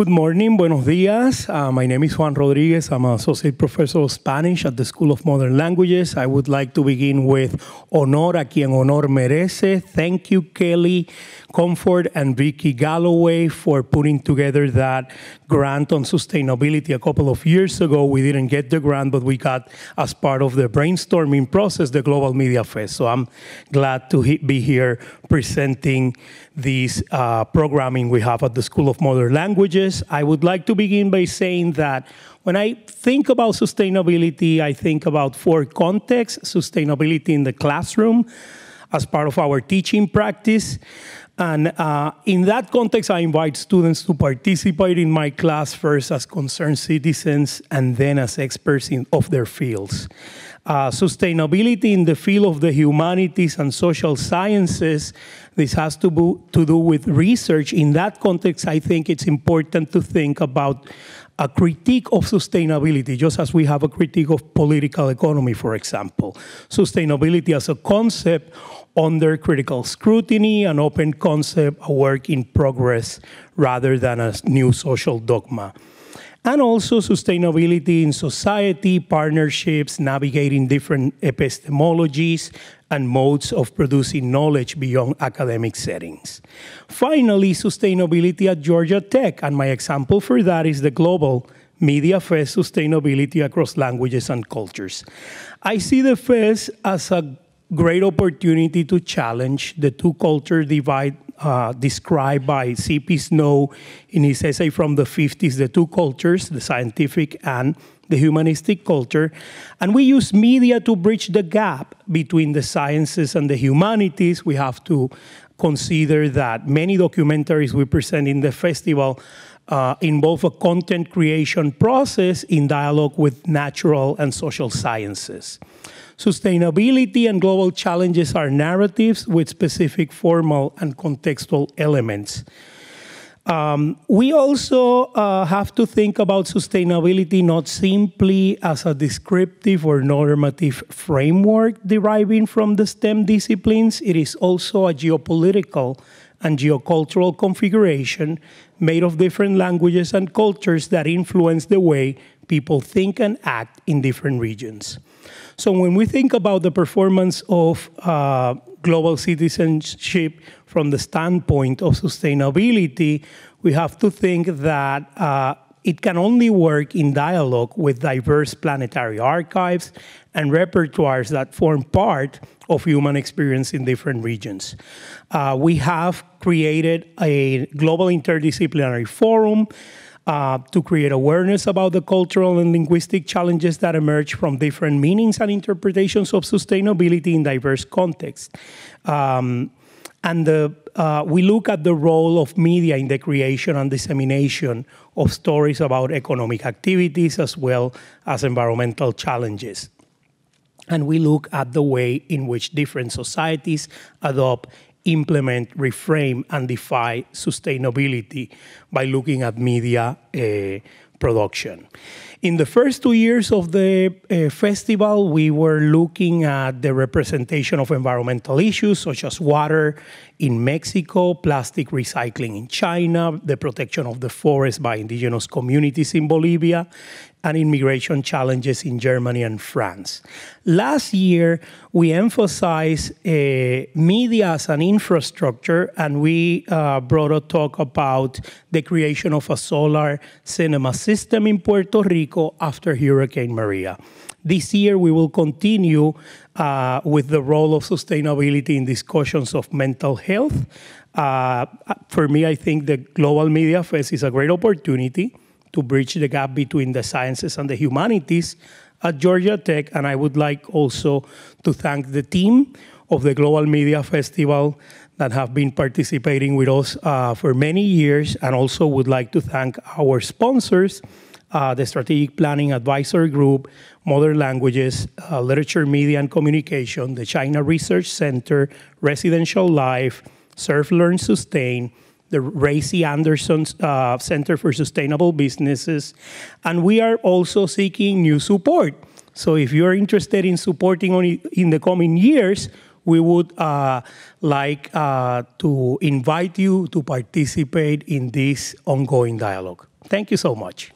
Good morning, buenos dias. Uh, my name is Juan Rodriguez. I'm an associate professor of Spanish at the School of Modern Languages. I would like to begin with honor a quien honor merece. Thank you, Kelly Comfort and Vicky Galloway, for putting together that grant on sustainability a couple of years ago. We didn't get the grant, but we got, as part of the brainstorming process, the Global Media Fest. So I'm glad to be here presenting this uh, programming we have at the School of Modern Languages. I would like to begin by saying that when I think about sustainability, I think about four contexts, sustainability in the classroom as part of our teaching practice, and uh, in that context, I invite students to participate in my class first as concerned citizens and then as experts in, of their fields uh, sustainability in the field of the humanities and social sciences. This has to, bo- to do with research. In that context, I think it's important to think about a critique of sustainability, just as we have a critique of political economy, for example. Sustainability as a concept under critical scrutiny, an open concept, a work in progress, rather than a new social dogma and also sustainability in society, partnerships, navigating different epistemologies and modes of producing knowledge beyond academic settings. Finally, sustainability at Georgia Tech, and my example for that is the Global Media Fest Sustainability Across Languages and Cultures. I see the fest as a great opportunity to challenge the two culture divide uh, described by C.P. Snow in his essay from the 50s, The Two Cultures, the Scientific and the Humanistic Culture. And we use media to bridge the gap between the sciences and the humanities. We have to consider that many documentaries we present in the festival uh, in both a content creation process in dialogue with natural and social sciences. Sustainability and global challenges are narratives with specific formal and contextual elements. Um, we also uh, have to think about sustainability not simply as a descriptive or normative framework deriving from the STEM disciplines, it is also a geopolitical and geocultural configuration made of different languages and cultures that influence the way people think and act in different regions. So when we think about the performance of uh, global citizenship from the standpoint of sustainability, we have to think that uh, it can only work in dialogue with diverse planetary archives and repertoires that form part of human experience in different regions. Uh, we have created a global interdisciplinary forum uh, to create awareness about the cultural and linguistic challenges that emerge from different meanings and interpretations of sustainability in diverse contexts. Um, and the, uh, we look at the role of media in the creation and dissemination of stories about economic activities as well as environmental challenges. And we look at the way in which different societies adopt implement, reframe, and defy sustainability by looking at media uh, production. In the first two years of the uh, festival, we were looking at the representation of environmental issues such as water in Mexico, plastic recycling in China, the protection of the forest by indigenous communities in Bolivia, and immigration challenges in Germany and France. Last year, we emphasized uh, media as an infrastructure, and we uh, brought a talk about the creation of a solar cinema system in Puerto Rico after Hurricane Maria. This year, we will continue uh, with the role of sustainability in discussions of mental health. Uh, for me, I think the Global Media Fest is a great opportunity to bridge the gap between the sciences and the humanities at Georgia Tech. And I would like also to thank the team of the Global Media Festival that have been participating with us uh, for many years, and also would like to thank our sponsors. Uh, the Strategic Planning Advisory Group, Modern Languages, uh, Literature, Media, and Communication, the China Research Center, Residential Life, Surf, Learn, Sustain, the Ray C. Anderson uh, Center for Sustainable Businesses. And we are also seeking new support. So if you're interested in supporting in the coming years, we would uh, like uh, to invite you to participate in this ongoing dialogue. Thank you so much.